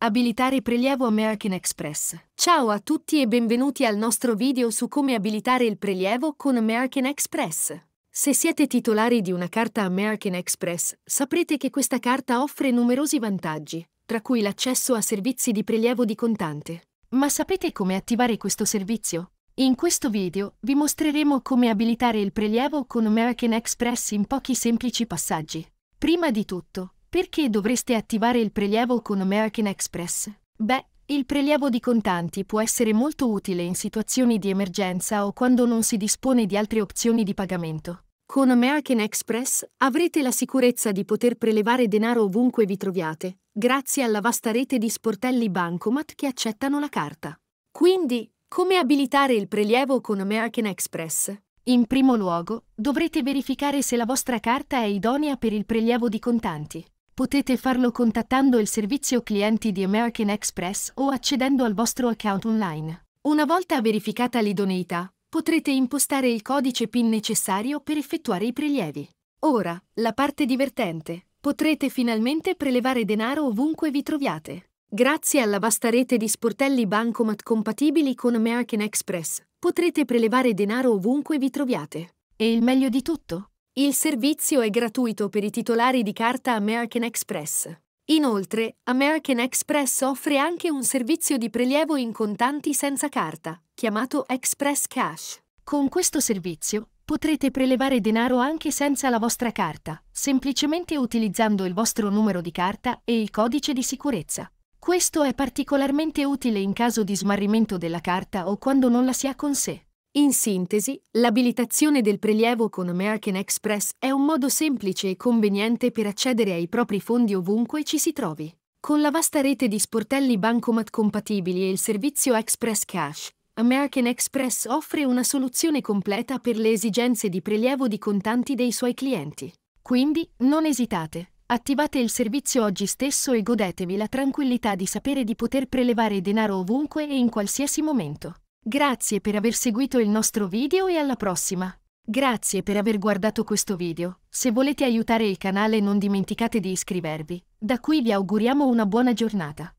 Abilitare prelievo American Express. Ciao a tutti e benvenuti al nostro video su come abilitare il prelievo con American Express. Se siete titolari di una carta American Express, saprete che questa carta offre numerosi vantaggi, tra cui l'accesso a servizi di prelievo di contante. Ma sapete come attivare questo servizio? In questo video vi mostreremo come abilitare il prelievo con American Express in pochi semplici passaggi. Prima di tutto, perché dovreste attivare il prelievo con American Express? Beh, il prelievo di contanti può essere molto utile in situazioni di emergenza o quando non si dispone di altre opzioni di pagamento. Con American Express avrete la sicurezza di poter prelevare denaro ovunque vi troviate, grazie alla vasta rete di sportelli bancomat che accettano la carta. Quindi, come abilitare il prelievo con American Express? In primo luogo, dovrete verificare se la vostra carta è idonea per il prelievo di contanti. Potete farlo contattando il servizio clienti di American Express o accedendo al vostro account online. Una volta verificata l'idoneità, potrete impostare il codice PIN necessario per effettuare i prelievi. Ora, la parte divertente. Potrete finalmente prelevare denaro ovunque vi troviate. Grazie alla vasta rete di sportelli Bancomat compatibili con American Express, potrete prelevare denaro ovunque vi troviate. E il meglio di tutto? Il servizio è gratuito per i titolari di carta American Express. Inoltre, American Express offre anche un servizio di prelievo in contanti senza carta, chiamato Express Cash. Con questo servizio potrete prelevare denaro anche senza la vostra carta, semplicemente utilizzando il vostro numero di carta e il codice di sicurezza. Questo è particolarmente utile in caso di smarrimento della carta o quando non la si ha con sé. In sintesi, l'abilitazione del prelievo con American Express è un modo semplice e conveniente per accedere ai propri fondi ovunque ci si trovi. Con la vasta rete di sportelli bancomat compatibili e il servizio Express Cash, American Express offre una soluzione completa per le esigenze di prelievo di contanti dei suoi clienti. Quindi, non esitate. Attivate il servizio oggi stesso e godetevi la tranquillità di sapere di poter prelevare denaro ovunque e in qualsiasi momento. Grazie per aver seguito il nostro video e alla prossima! Grazie per aver guardato questo video. Se volete aiutare il canale non dimenticate di iscrivervi. Da qui vi auguriamo una buona giornata.